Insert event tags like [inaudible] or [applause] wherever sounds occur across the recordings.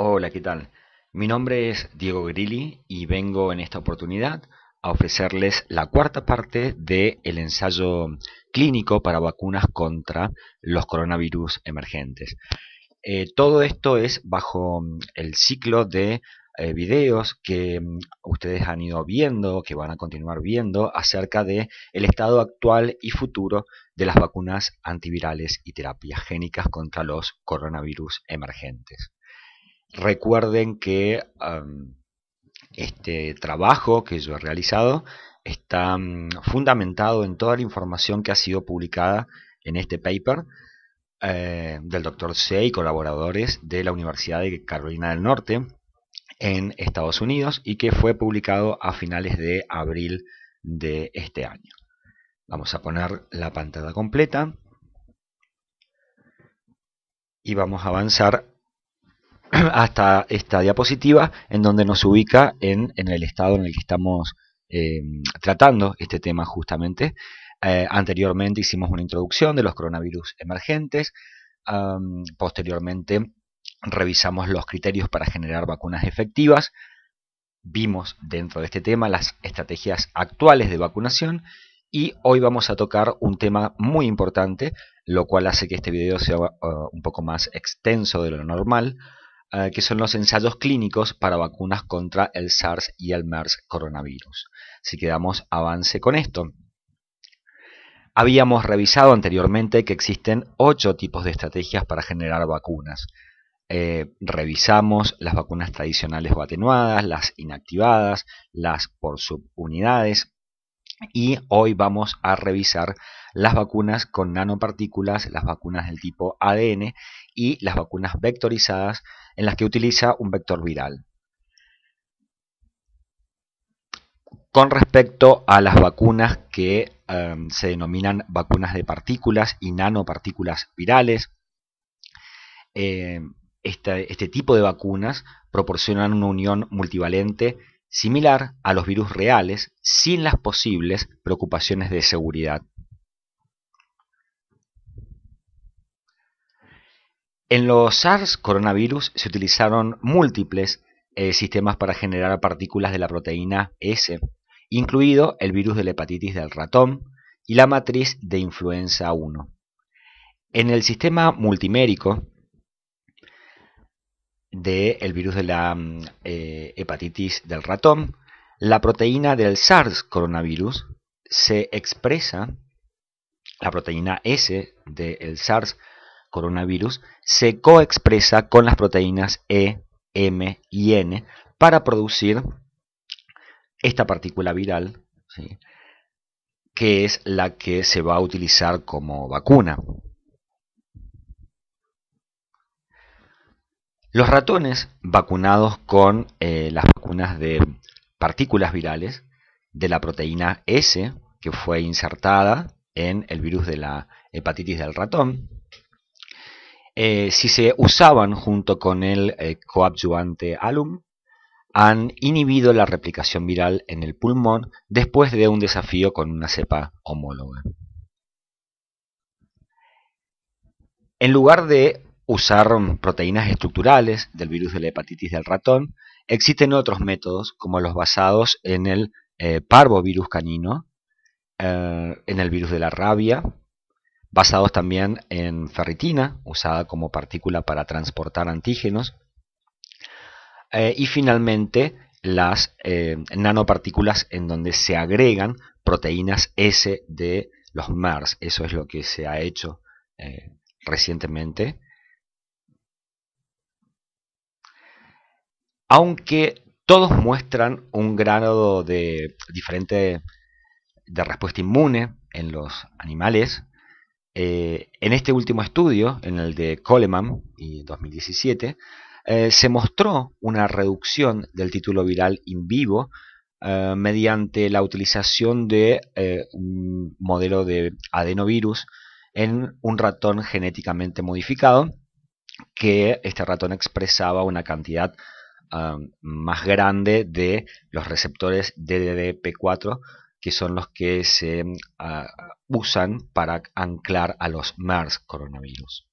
Hola, ¿qué tal? Mi nombre es Diego Grilli y vengo en esta oportunidad a ofrecerles la cuarta parte del ensayo clínico para vacunas contra los coronavirus emergentes. Eh, todo esto es bajo mm, el ciclo de eh, videos que mm, ustedes han ido viendo, que van a continuar viendo acerca de el estado actual y futuro de las vacunas antivirales y terapias génicas contra los coronavirus emergentes recuerden que este trabajo que yo he realizado está mm, fundamentado en toda la información que ha sido publicada en este paper eh, del doctor C y colaboradores de la Universidad de Carolina del Norte en Estados Unidos y que fue publicado a finales de abril de este año. Vamos a poner la pantalla completa y vamos a avanzar [clears throat] hasta esta diapositiva en donde nos ubica en, en el estado en el que estamos eh, tratando este tema justamente. Eh, anteriormente hicimos una introducción de los coronavirus emergentes, posteriormente revisamos los criterios para generar vacunas efectivas, vimos dentro de este tema las estrategias actuales de vacunación y hoy vamos a tocar un tema muy importante, lo cual hace que este video sea uh, un poco más extenso de lo normal, eh, que son los ensayos clínicos para vacunas contra el SARS y el MERS coronavirus. Así que damos avance con esto. Habíamos revisado anteriormente que existen ocho tipos de estrategias para generar vacunas. Eh, revisamos las vacunas tradicionales o atenuadas, las inactivadas, las por subunidades y hoy vamos a revisar las vacunas con nanopartículas, las vacunas del tipo ADN y las vacunas vectorizadas en las que utiliza un vector viral. Con respecto a las vacunas que em, se denominan vacunas de partículas y nanopartículas virales, em, este tipo de vacunas proporcionan una unión multivalente similar a los virus reales sin las posibles preocupaciones de seguridad. En los SARS coronavirus se utilizaron múltiples eh, sistemas para generar partículas de la proteína S, incluido el virus de la hepatitis del ratón y la matriz de influenza 1. En el sistema multimérico del virus de la mm, eh, hepatitis del ratón, la proteína del SARS coronavirus se expresa, la proteína S del SARS coronavirus se coexpresa con las proteínas E, M y N para producir esta partícula viral, que es la que se va a utilizar como vacuna. Los ratones vacunados con eh, las vacunas de partículas virales de la proteína S que fue insertada en el virus de la hepatitis del ratón eh, si se usaban junto con el eh, coadyuvante alum, han inhibido la replicación viral en el pulmón después de un desafío con una cepa homóloga. En lugar de usar proteínas estructurales del virus de la hepatitis del ratón, existen otros métodos como los basados en el eh, parvovirus canino, eh, en el virus de la rabia basados también en ferritina, usada como partícula para transportar antígenos, eh, y finalmente las eh, nanopartículas en donde se agregan proteínas S de los MARS. Eso es lo que se ha hecho eh, recientemente. Aunque todos muestran un grado de diferente de respuesta inmune en los animales, eh, en este último estudio, en el de Coleman, y 2017, eh, se mostró una reducción del título viral in vivo eh, mediante la utilización de un modelo de adenovirus en un ratón genéticamente modificado, que este ratón expresaba una cantidad um, más grande de los receptores DDP4 que son los que se mm, ah, usan para anclar a los MERS coronavirus.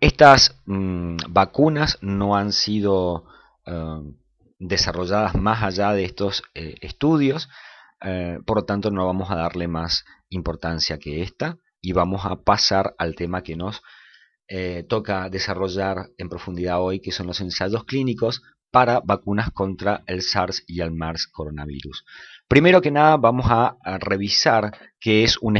Estas mm, vacunas no han sido eh, desarrolladas más allá de estos eh, estudios, eh, por lo tanto no vamos a darle más importancia que esta y vamos a pasar al tema que nos toca desarrollar en profundidad hoy, que son los ensayos clínicos para vacunas contra el SARS y el MERS coronavirus. Primero que nada vamos a revisar qué es un,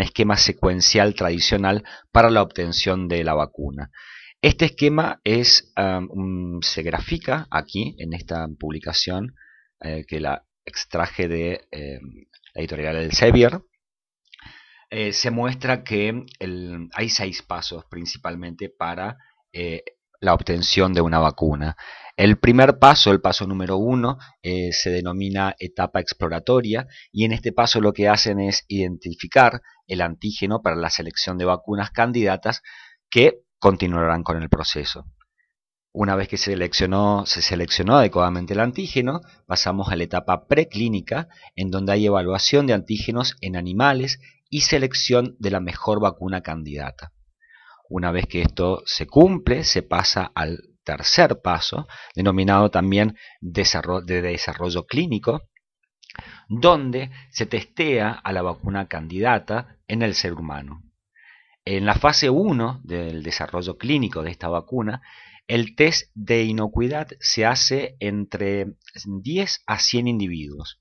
esquema secuencial tradicional para la obtención de la vacuna. Este esquema um, se grafica aquí en esta publicación eh, que la extraje de em, la editorial Elsevier. Eh, se muestra que hay seis pasos principalmente para eh, la obtención de una vacuna. El primer paso, el paso número uno, eh, se denomina etapa exploratoria y en este paso lo que hacen es identificar el antígeno para la selección de vacunas candidatas que continuarán con el proceso. Una vez que seleccionó, se seleccionó adecuadamente el antígeno, pasamos a la etapa preclínica, en donde hay evaluación de antígenos en animales y selección de la mejor vacuna candidata. Una vez que esto se cumple, se pasa al tercer paso, denominado también desarrollo, de desarrollo clínico, donde se testea a la vacuna candidata en el ser humano. En la fase 1 del desarrollo clínico de esta vacuna, el test de inocuidad se hace entre 10 a 100 individuos.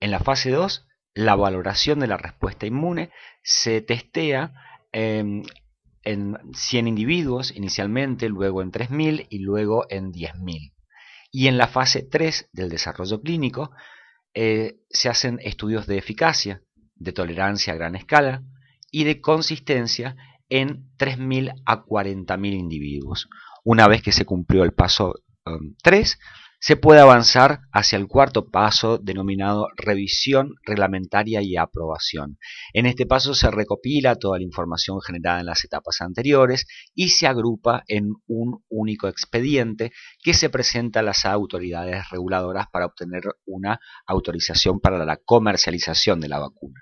En la fase 2, la valoración de la respuesta inmune se testea en em, en 100 individuos inicialmente, luego en 3.000 y luego en 10.000. Y en la fase 3 del desarrollo clínico eh, se hacen estudios de eficacia, de tolerancia a gran escala y de consistencia en 3.000 a 40.000 individuos. Una vez que se cumplió el paso 3, um, se puede avanzar hacia el cuarto paso denominado revisión reglamentaria y aprobación. En este paso se recopila toda la información generada en las etapas anteriores y se agrupa en un único expediente que se presenta a las autoridades reguladoras para obtener una autorización para la comercialización de la vacuna.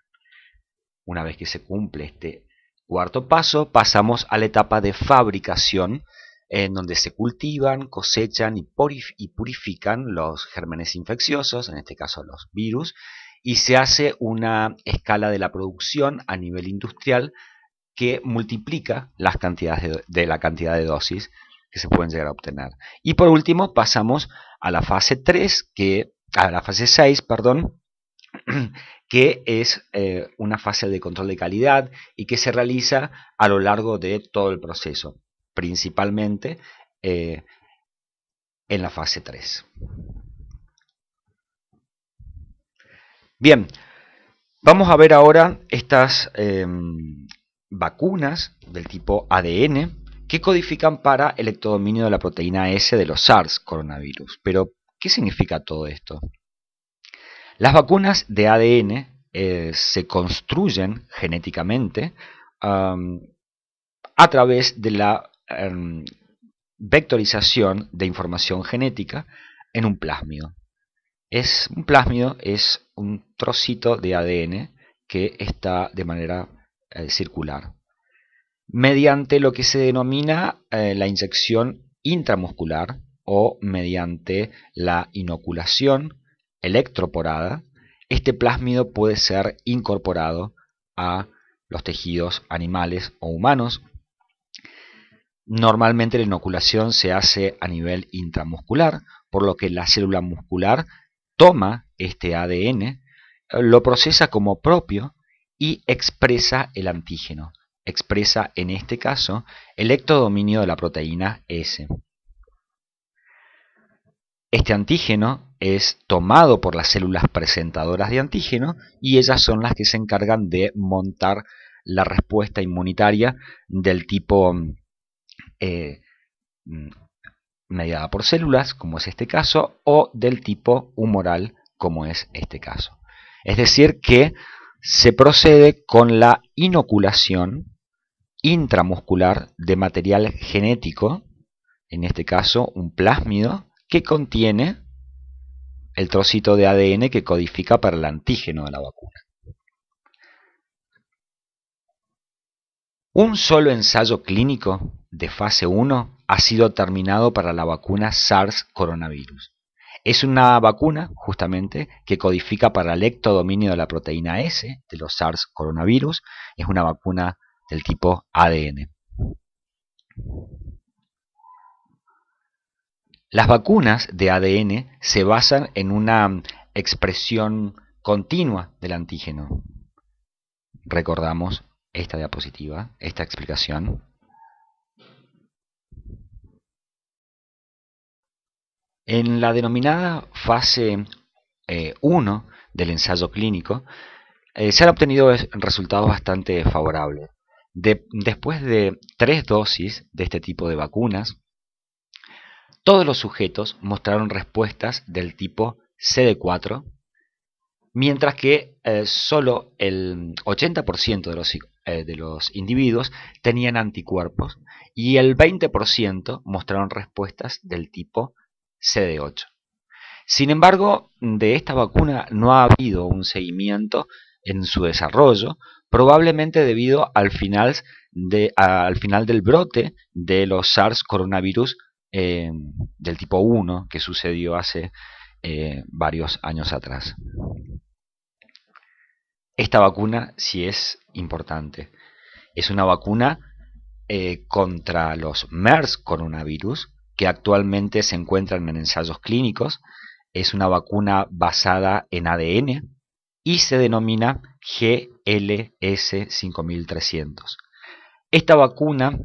Una vez que se cumple este cuarto paso, pasamos a la etapa de fabricación en donde se cultivan, cosechan y, purifican los gérmenes infecciosos, en este caso los virus, y se hace una escala de la producción a nivel industrial que multiplica las cantidades de, la cantidad de dosis que se pueden llegar a obtener. Y por último pasamos a la fase 3, que, a la fase 6, [clears throat] que es eh, una fase de control de calidad y que se realiza a lo largo de todo el proceso principalmente eh, en la fase 3. Bien, vamos a ver ahora estas em, vacunas del tipo ADN que codifican para el ectodominio de la proteína S de los SARS coronavirus. Pero, ¿qué significa todo esto? Las vacunas de ADN eh, se construyen genéticamente a través de la Em, vectorización de información genética en un plásmido. Es, un plásmido es un trocito de ADN que está de manera eh, circular, mediante lo que se denomina eh, la inyección intramuscular o mediante la inoculación electroporada, este plásmido puede ser incorporado a los tejidos animales o humanos Normalmente la inoculación se hace a nivel intramuscular, por lo que la célula muscular toma este ADN, eh, lo procesa como propio y expresa el antígeno. Expresa en este caso el ectodominio de la proteína S. Este antígeno es tomado por las células presentadoras de antígeno y ellas son las que se encargan de montar la respuesta inmunitaria del tipo mm, eh, mm, mediada por células, como es este caso, o del tipo humoral, como es este caso. Es decir, que se procede con la inoculación intramuscular de material genético, en este caso un plásmido, que contiene el trocito de ADN que codifica para el antígeno de la vacuna. Un solo ensayo clínico de fase 1 ha sido terminado para la vacuna SARS coronavirus. Es una vacuna, justamente, que codifica para el ectodominio de la proteína S de los SARS coronavirus. Es una vacuna del tipo ADN. Las vacunas de ADN se basan en una expresión continua del antígeno. Recordamos esta diapositiva, esta explicación. En la denominada fase 1 eh, del ensayo clínico, eh, se han obtenido resultados bastante favorables. después de tres dosis de este tipo de vacunas, todos los sujetos mostraron respuestas del tipo CD4, mientras que eh, solo el 80% de los, de los individuos tenían anticuerpos y el 20% mostraron respuestas del tipo CD8. Sin embargo, de esta vacuna no ha habido un seguimiento en su desarrollo, probablemente debido al final, del brote de los SARS coronavirus eh, del tipo 1 que sucedió hace eh, varios años atrás. Esta vacuna sí es importante. Es una vacuna eh, contra los MERS coronavirus, que actualmente se encuentran en ensayos clínicos. Es una vacuna basada en ADN y se denomina GLS5300. Esta vacuna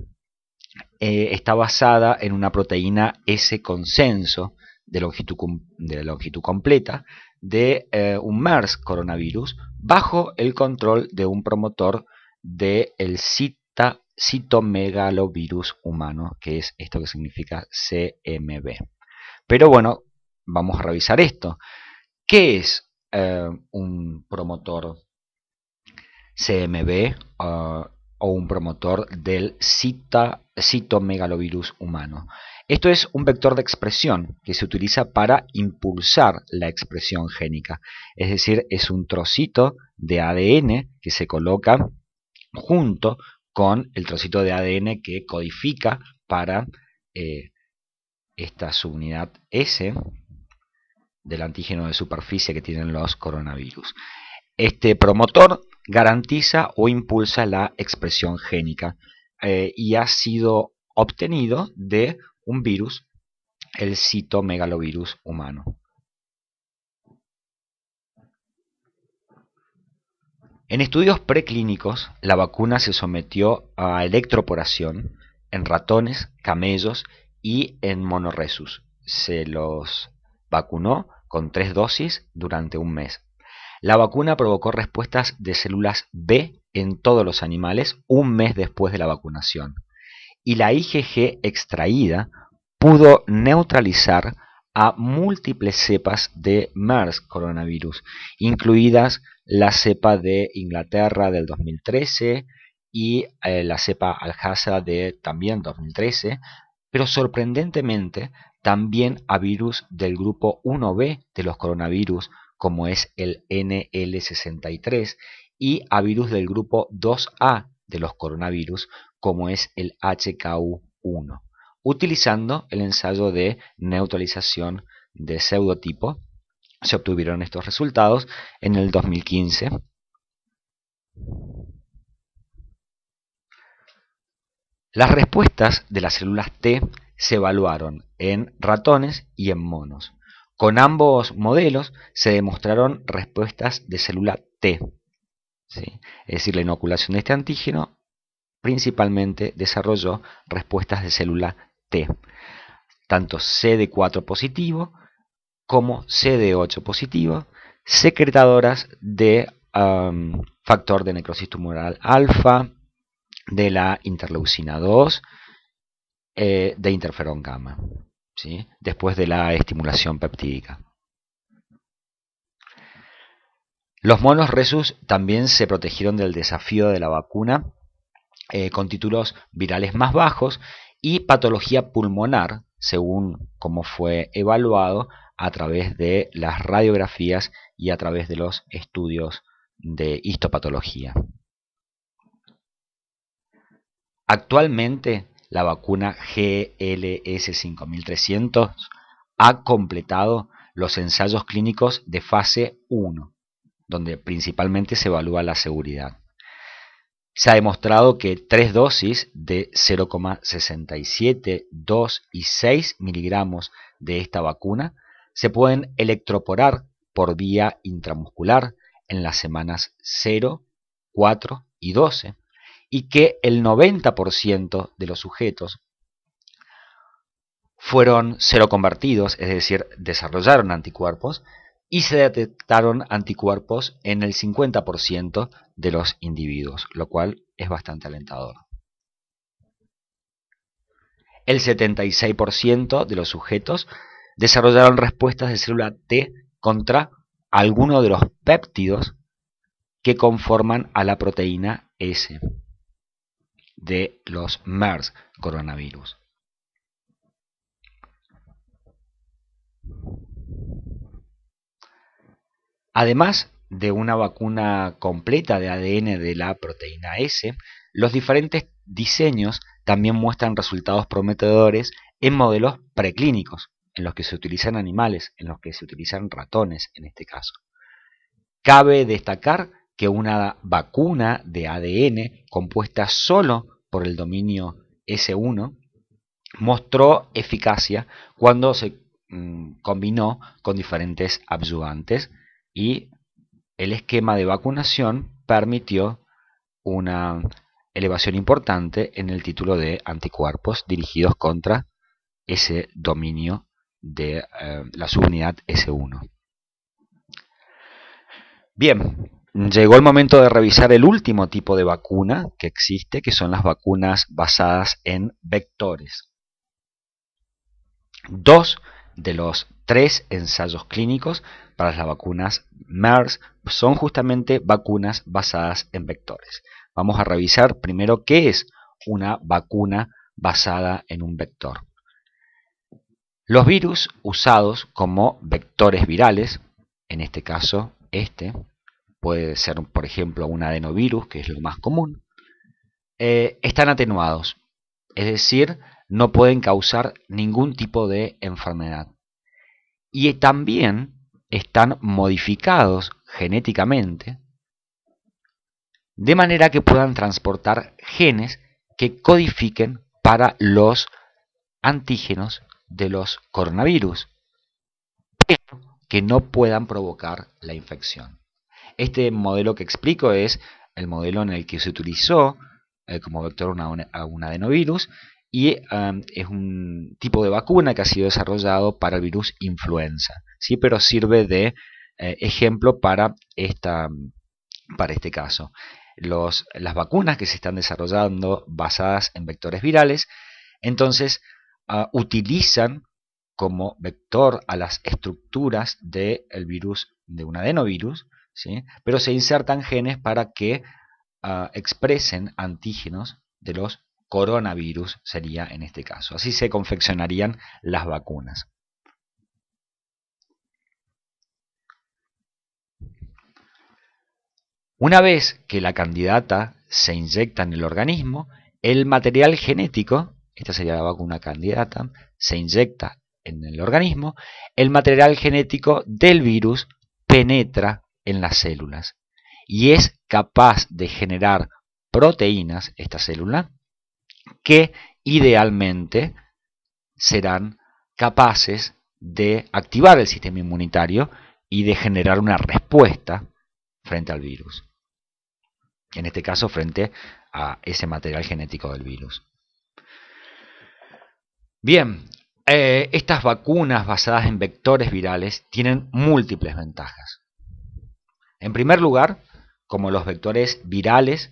eh, está basada en una proteína S-consenso de longitud, completa de eh, un MERS coronavirus bajo el control de un promotor del el cita citomegalovirus humano, que es esto que significa CMB. Pero bueno, vamos a revisar esto. ¿Qué es eh, un promotor CMB uh, o un promotor del citomegalovirus humano? Esto es un vector de expresión que se utiliza para impulsar la expresión génica. Es decir, es un trocito de ADN que se coloca junto con el trocito de ADN que codifica para eh, esta subunidad S del antígeno de superficie que tienen los coronavirus. Este promotor garantiza o impulsa la expresión génica eh, y ha sido obtenido de un virus, el citomegalovirus humano. En estudios preclínicos, la vacuna se sometió a electroporación en ratones, camellos y en monorresus. Se los vacunó con tres dosis durante un mes. La vacuna provocó respuestas de células B en todos los animales un mes después de la vacunación. Y la IgG extraída pudo neutralizar a múltiples cepas de MERS coronavirus, incluidas la cepa de Inglaterra del 2013 y eh, la cepa Alhaza de también 2013, pero sorprendentemente también a virus del grupo 1B de los coronavirus, como es el NL63, y a virus del grupo 2A de los coronavirus, como es el HKU1, utilizando el ensayo de neutralización de pseudotipo se obtuvieron estos resultados en el 2015. Las respuestas de las células T se evaluaron en ratones y en monos. Con ambos modelos se demostraron respuestas de célula T, es decir, la inoculación de este antígeno principalmente desarrolló respuestas de célula T, tanto CD4 positivo como CD8 positivo, secretadoras de factor de necrosis tumoral alfa, de la interleucina 2, eh, de interferón gamma, después de la estimulación peptídica. Los monos resus también se protegieron del desafío de la vacuna eh, con títulos virales más bajos y patología pulmonar según cómo fue evaluado a través de las radiografías y a través de los estudios de histopatología. Actualmente la vacuna GLS 5300 ha completado los ensayos clínicos de fase 1, donde principalmente se evalúa la seguridad se ha demostrado que tres dosis de 0,67, 2 y 6 miligramos de esta vacuna se pueden electroporar por vía intramuscular en las semanas 0, 4 y 12 y que el 90% de los sujetos fueron seroconvertidos, es decir, desarrollaron anticuerpos, y se detectaron anticuerpos en el 50% de los individuos, lo cual es bastante alentador. El 76% de los sujetos desarrollaron respuestas de célula T contra alguno de los péptidos que conforman a la proteína S de los MERS coronavirus. Además de una vacuna completa de ADN de la proteína S, los diferentes diseños también muestran resultados prometedores en modelos preclínicos, en los que se utilizan animales, en los que se utilizan ratones en este caso. Cabe destacar que una vacuna de ADN compuesta solo por el dominio S1 mostró eficacia cuando se mm, combinó con diferentes adyuvantes y el esquema de vacunación permitió una elevación importante en el título de anticuerpos dirigidos contra ese dominio de eh, la subunidad S1. Bien, llegó el momento de revisar el último tipo de vacuna que existe, que son las vacunas basadas en vectores. Dos de los tres ensayos clínicos para las vacunas MERS son justamente vacunas basadas en vectores. Vamos a revisar primero qué es una vacuna basada en un vector. Los virus usados como vectores virales, en este caso este, puede ser por ejemplo un adenovirus, que es lo más común, eh, están atenuados, es decir, no pueden causar ningún tipo de enfermedad. Y también están modificados genéticamente de manera que puedan transportar genes que codifiquen para los antígenos de los coronavirus, pero que no puedan provocar la infección. Este modelo que explico es el modelo en el que se utilizó eh, como vector un adenovirus y es un tipo de vacuna que ha sido desarrollado para el virus influenza, ¿sí? pero sirve de eh, ejemplo para, esta, para este caso. Los, las vacunas que se están desarrollando basadas en vectores virales, entonces ah, utilizan como vector a las estructuras del de virus, de un adenovirus, ¿sí? pero se insertan genes para que ah, expresen antígenos de los coronavirus sería en este caso. Así se confeccionarían las vacunas. Una vez que la candidata se inyecta en el organismo, el material genético, esta sería la vacuna candidata, se inyecta en el organismo, el material genético del virus penetra en las células y es capaz de generar proteínas, esta célula, que idealmente serán capaces de activar el sistema inmunitario y de generar una respuesta frente al virus. En este caso, frente a ese material genético del virus. Bien, eh, estas vacunas basadas en vectores virales tienen múltiples ventajas. En primer lugar, como los vectores virales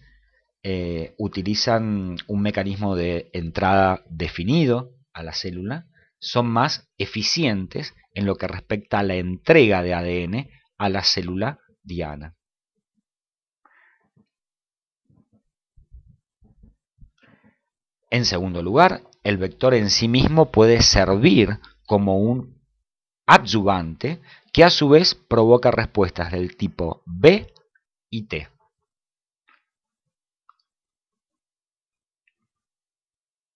eh, utilizan un mecanismo de entrada definido a la célula, son más eficientes en lo que respecta a la entrega de ADN a la célula diana. En segundo lugar, el vector en sí mismo puede servir como un adyuvante que a su vez provoca respuestas del tipo B y T.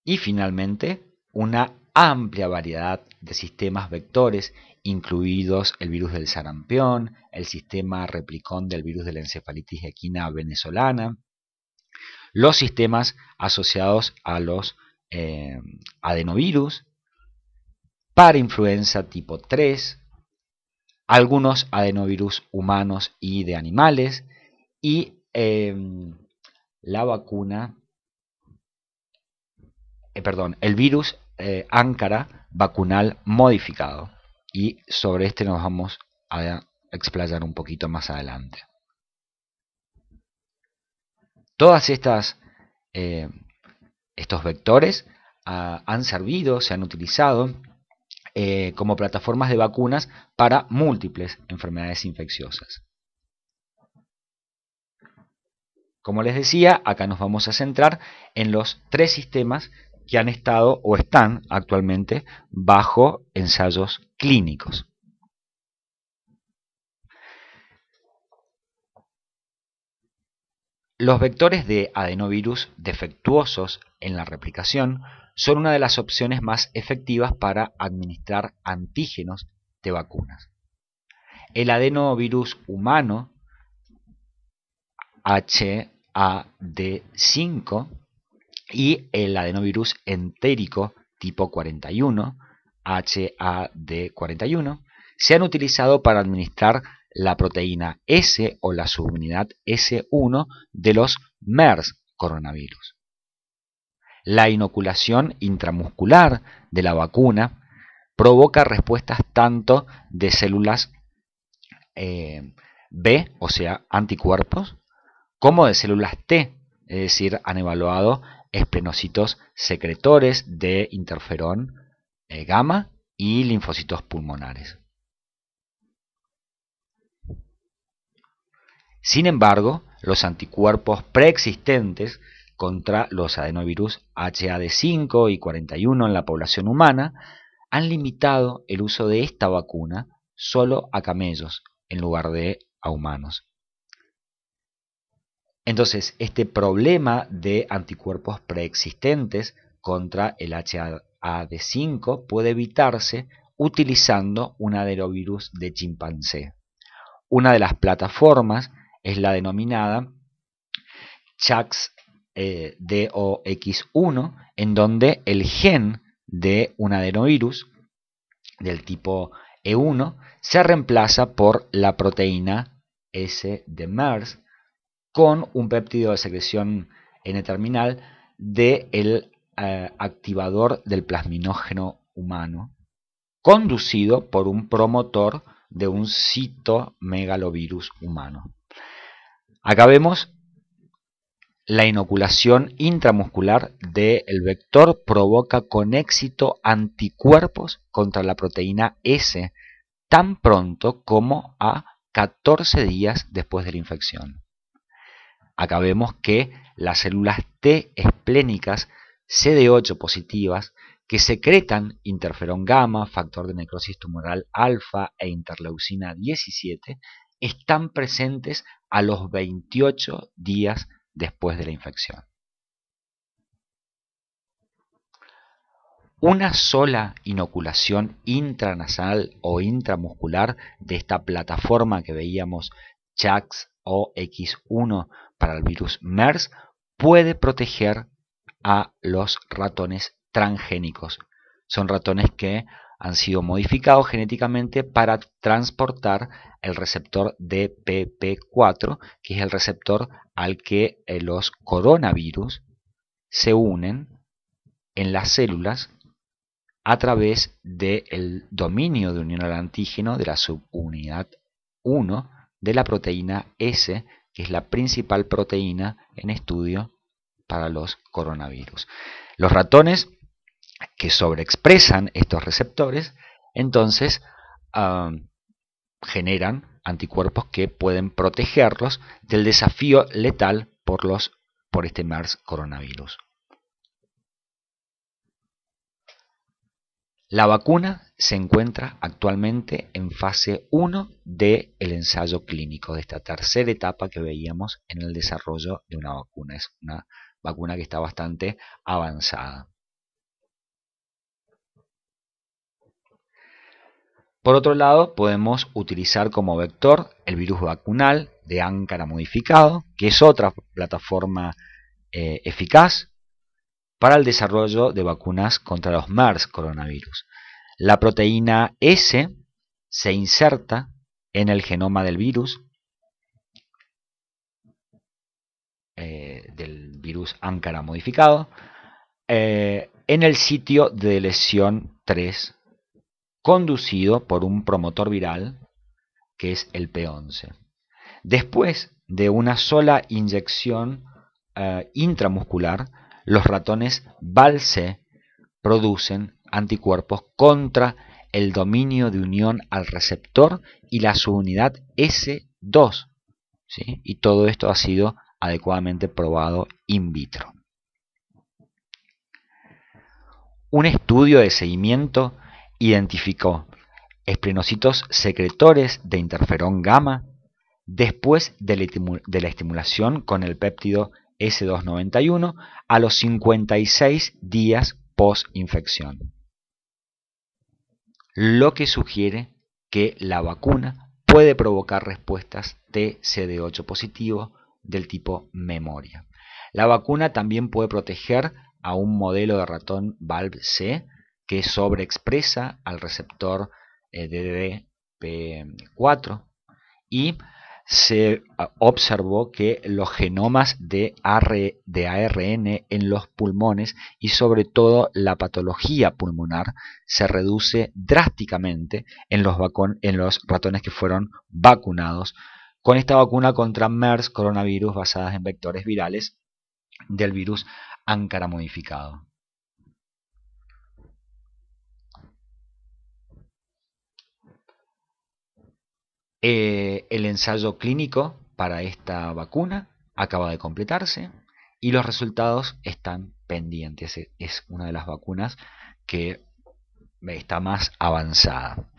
y finalmente una amplia variedad de sistemas vectores, incluidos el virus del sarampión, el sistema replicón del virus de la encefalitis equina venezolana, los sistemas asociados a los eh, adenovirus, para influenza tipo 3, algunos adenovirus humanos y de animales, y eh, la vacuna eh, perdón, el virus Áncara eh, vacunal modificado. Y sobre este nos vamos a explayar un poquito más adelante. Todas estas eh, estos vectores ah, han servido, se han utilizado como plataformas de vacunas para múltiples enfermedades infecciosas. Como les decía, acá nos vamos a centrar en los tres sistemas que han estado o están actualmente bajo ensayos clínicos. Los vectores de adenovirus defectuosos en la replicación son una de las opciones más efectivas para administrar antígenos de vacunas. El adenovirus humano HAD5 y el adenovirus entérico tipo 41, HAD41, se han utilizado para administrar la proteína S o la subunidad S1 de los MERS coronavirus. La inoculación intramuscular de la vacuna provoca respuestas tanto de células eh, B, o sea, anticuerpos, como de células T, es decir, han evaluado esplenocitos secretores de interferón eh, gamma y linfocitos pulmonares. Sin embargo, los anticuerpos preexistentes contra los adenovirus HAD5 y 41 en la población humana han limitado el uso de esta vacuna solo a camellos en lugar de a humanos. Entonces, este problema de anticuerpos preexistentes contra el HAD5 puede evitarse utilizando un adenovirus de chimpancé. Una de las plataformas es la denominada CHAX eh, DOX1, en donde el gen de un adenovirus del tipo E1 se reemplaza por la proteína S de MERS con un péptido de secreción N-terminal del eh, activador del plasminógeno humano, conducido por un promotor de un citomegalovirus humano. Acá vemos la inoculación intramuscular del vector provoca con éxito anticuerpos contra la proteína S tan pronto como a 14 días después de la infección. Acabemos que las células T esplénicas CD8 positivas que secretan interferón gamma, factor de necrosis tumoral alfa e interleucina 17 están presentes a los 28 días después de la infección. Una sola inoculación intranasal o intramuscular de esta plataforma que veíamos CHAX o X1 para el virus MERS puede proteger a los ratones transgénicos. Son ratones que han sido modificados genéticamente para transportar el receptor DPP4, que es el receptor al que eh, los coronavirus se unen en las células a través del dominio de unión al antígeno de la subunidad 1 de la proteína S es la principal proteína en estudio para los coronavirus. Los ratones que sobreexpresan estos receptores, entonces ah, generan anticuerpos que pueden protegerlos del desafío letal por, por este mars coronavirus. La vacuna se encuentra actualmente en fase 1 del ensayo clínico, de esta tercera etapa que veíamos en el desarrollo de una vacuna. Es una vacuna que está bastante avanzada. Por otro lado, podemos utilizar como vector el virus vacunal de Áncara modificado, que es otra plataforma eh, eficaz para el desarrollo de vacunas contra los mars coronavirus. La proteína S se inserta en el genoma del virus, eh, del virus áncara modificado, eh, en el sitio de lesión 3, conducido por un promotor viral que es el P11. Después de una sola inyección eh, intramuscular, los ratones Balse producen anticuerpos contra el dominio de unión al receptor y la subunidad S2. Y todo esto ha sido adecuadamente probado in vitro. Un estudio de seguimiento identificó esplenocitos secretores de interferón gamma después de la estimulación con el péptido S291 a los 56 días post-infección. Lo que sugiere que la vacuna puede provocar respuestas TCD8 positivo del tipo memoria. La vacuna también puede proteger a un modelo de ratón Valve C que sobreexpresa al receptor eh, DDP4 y se ah, observó que los genomas de, ARN en los pulmones y sobre todo la patología pulmonar se reduce drásticamente en los, ratones que fueron vacunados con esta vacuna contra MERS coronavirus basadas en vectores virales del virus Ankara modificado. Eh, el ensayo clínico para esta vacuna acaba de completarse y los resultados están pendientes. E-, es una de las vacunas que está más avanzada.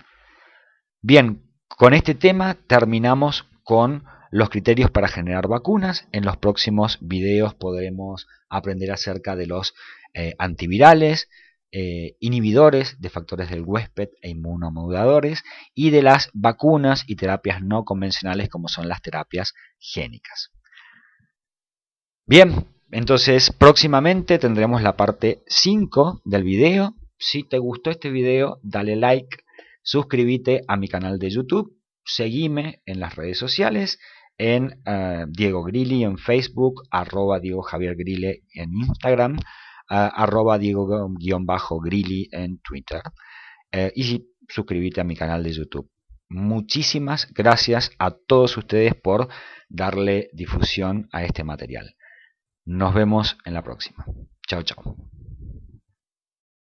Bien, con este tema terminamos con los criterios para generar vacunas. En los próximos videos podremos aprender acerca de los eh, antivirales, eh, inhibidores de factores del huésped e inmunomoduladores y de las vacunas y terapias no convencionales como son las terapias génicas. Bien, entonces próximamente tendremos la parte 5 del video. Si te gustó este video, dale like, suscríbete a mi canal de YouTube, seguime en las redes sociales, en eh, Diego Grilli en Facebook, arroba Diego Javier Grille en Instagram digo arroba Diego-Grilly en Twitter. Eh, y suscribirte a mi canal de YouTube. Muchísimas gracias a todos ustedes por darle difusión a este material. Nos vemos en la próxima. Chao, chao.